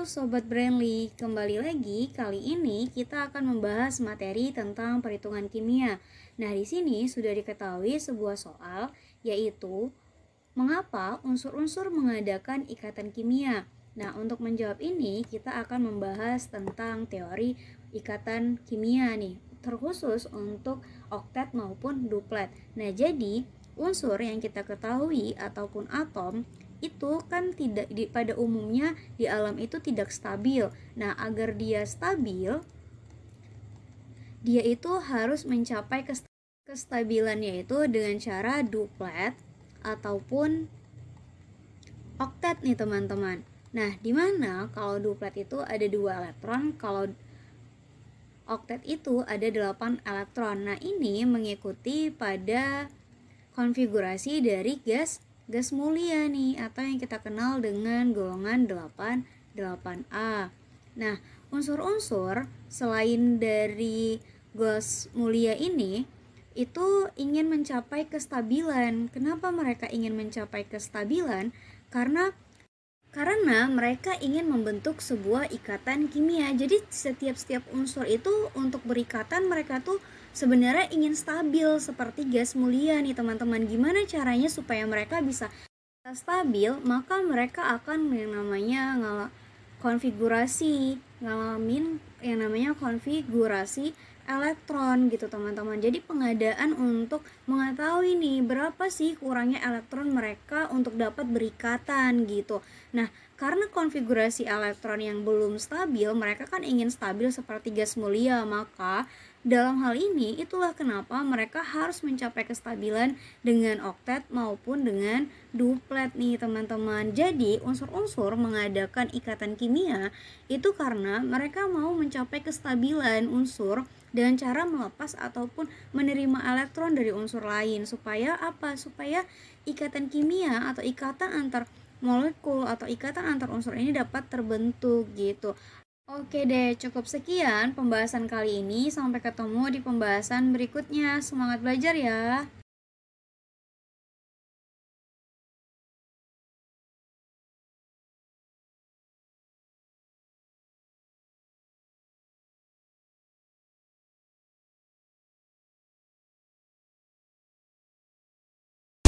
Sobat Brandly, kembali lagi kali ini kita akan membahas materi tentang perhitungan kimia. Nah di sini sudah diketahui sebuah soal yaitu mengapa unsur-unsur mengadakan ikatan kimia. Nah untuk menjawab ini kita akan membahas tentang teori ikatan kimia nih terkhusus untuk oktet maupun duplet. Nah jadi unsur yang kita ketahui ataupun atom itu kan tidak di, pada umumnya di alam itu tidak stabil. Nah, agar dia stabil, dia itu harus mencapai kestabilan yaitu dengan cara duplet ataupun oktet nih teman-teman. Nah, di mana kalau duplet itu ada dua elektron, kalau oktet itu ada 8 elektron. Nah, ini mengikuti pada konfigurasi dari gas gas mulia nih atau yang kita kenal dengan golongan 8 8A. Nah, unsur-unsur selain dari gas mulia ini itu ingin mencapai kestabilan. Kenapa mereka ingin mencapai kestabilan? Karena karena mereka ingin membentuk sebuah ikatan kimia. Jadi setiap-setiap unsur itu untuk berikatan mereka tuh sebenarnya ingin stabil seperti gas mulia nih teman-teman. Gimana caranya supaya mereka bisa stabil? Maka mereka akan yang namanya konfigurasi ngalamin yang namanya konfigurasi elektron gitu teman-teman jadi pengadaan untuk mengetahui nih berapa sih kurangnya elektron mereka untuk dapat berikatan gitu nah karena konfigurasi elektron yang belum stabil mereka kan ingin stabil seperti gas mulia maka dalam hal ini itulah kenapa mereka harus mencapai kestabilan dengan oktet maupun dengan duplet nih teman-teman jadi unsur-unsur mengadakan ikatan kimia itu karena karena mereka mau mencapai kestabilan unsur dengan cara melepas ataupun menerima elektron dari unsur lain supaya apa? Supaya ikatan kimia atau ikatan antar molekul atau ikatan antar unsur ini dapat terbentuk gitu. Oke deh, cukup sekian pembahasan kali ini. Sampai ketemu di pembahasan berikutnya. Semangat belajar ya!